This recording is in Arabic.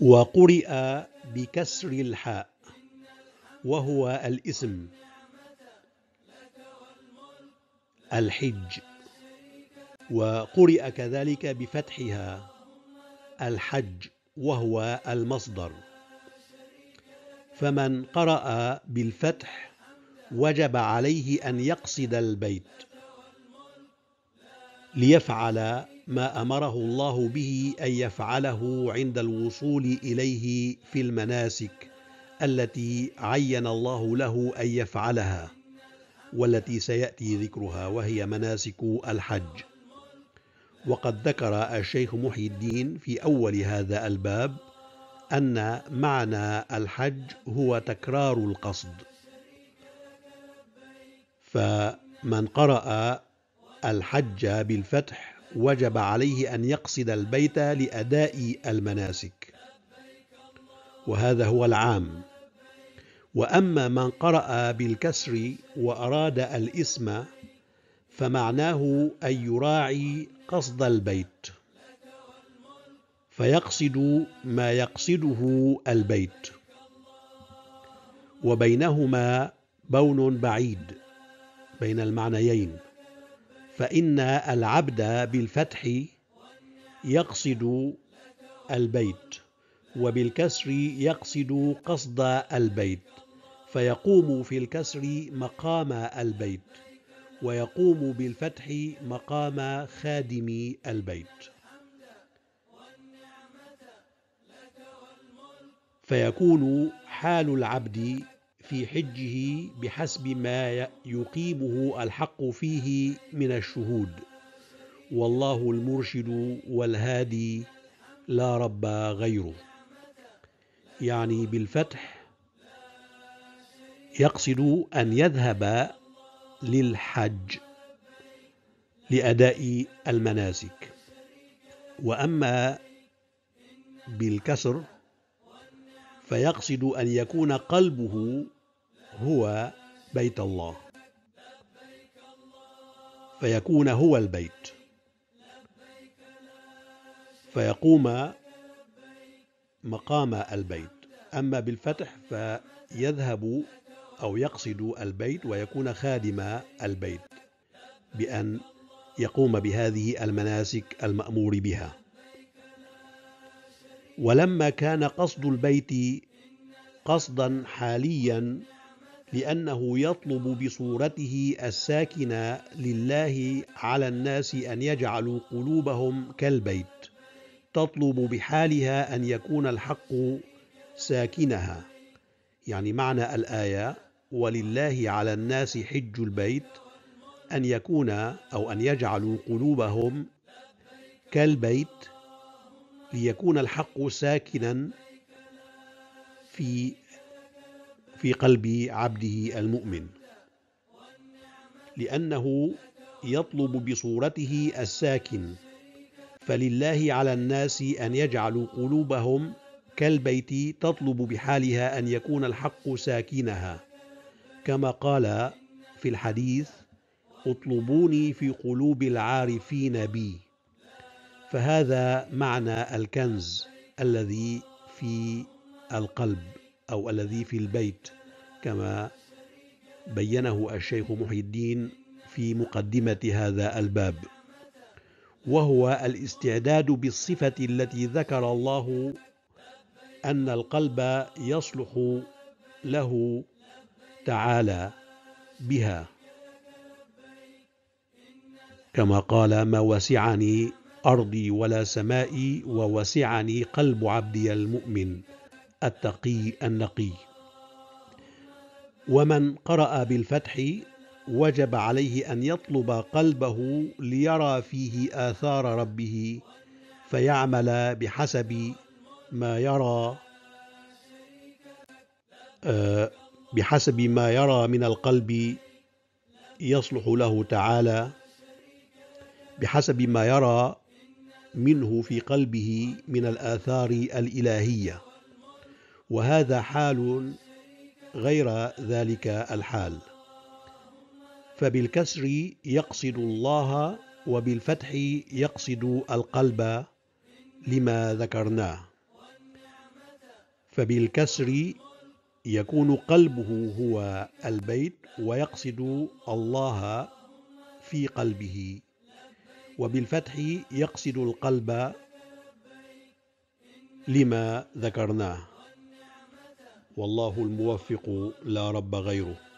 وقرئ بكسر الحاء وهو الاسم الحج وقرئ كذلك بفتحها الحج وهو المصدر فمن قرأ بالفتح وجب عليه أن يقصد البيت ليفعل ما أمره الله به أن يفعله عند الوصول إليه في المناسك التي عين الله له أن يفعلها والتي سيأتي ذكرها وهي مناسك الحج وقد ذكر الشيخ محي الدين في أول هذا الباب أن معنى الحج هو تكرار القصد فمن قرأ الحج بالفتح وجب عليه أن يقصد البيت لأداء المناسك وهذا هو العام وأما من قرأ بالكسر وأراد الإسم فمعناه أن يراعي قصد البيت فيقصد ما يقصده البيت وبينهما بون بعيد بين المعنيين فإن العبد بالفتح يقصد البيت وبالكسر يقصد قصد البيت فيقوم في الكسر مقام البيت ويقوم بالفتح مقام خادم البيت فيكون حال العبد في حجه بحسب ما يقيمه الحق فيه من الشهود والله المرشد والهادي لا رب غيره يعني بالفتح يقصد أن يذهب للحج لأداء المناسك وأما بالكسر فيقصد أن يكون قلبه هو بيت الله فيكون هو البيت فيقوم مقام البيت أما بالفتح فيذهب أو يقصد البيت ويكون خادم البيت بأن يقوم بهذه المناسك المأمور بها ولما كان قصد البيت قصدا حاليا لأنه يطلب بصورته الساكنة لله على الناس أن يجعلوا قلوبهم كالبيت تطلب بحالها أن يكون الحق ساكنها يعني معنى الآية ولله على الناس حج البيت أن يكون أو أن يجعلوا قلوبهم كالبيت ليكون الحق ساكنا في في قلب عبده المؤمن لأنه يطلب بصورته الساكن فلله على الناس أن يجعلوا قلوبهم كالبيت تطلب بحالها أن يكون الحق ساكنها كما قال في الحديث اطلبوني في قلوب العارفين بي فهذا معنى الكنز الذي في القلب أو الذي في البيت كما بينه الشيخ محي الدين في مقدمة هذا الباب وهو الاستعداد بالصفة التي ذكر الله أن القلب يصلح له تعالى بها كما قال ما وسعني أرضي ولا سمائي ووسعني قلب عبدي المؤمن التقي النقي ومن قرأ بالفتح وجب عليه أن يطلب قلبه ليرى فيه آثار ربه فيعمل بحسب ما يرى آه، بحسب ما يرى من القلب يصلح له تعالى بحسب ما يرى منه في قلبه من الآثار الإلهية وهذا حال غير ذلك الحال فبالكسر يقصد الله وبالفتح يقصد القلب لما ذكرناه فبالكسر يكون قلبه هو البيت ويقصد الله في قلبه وبالفتح يقصد القلب لما ذكرناه والله الموفق لا رب غيره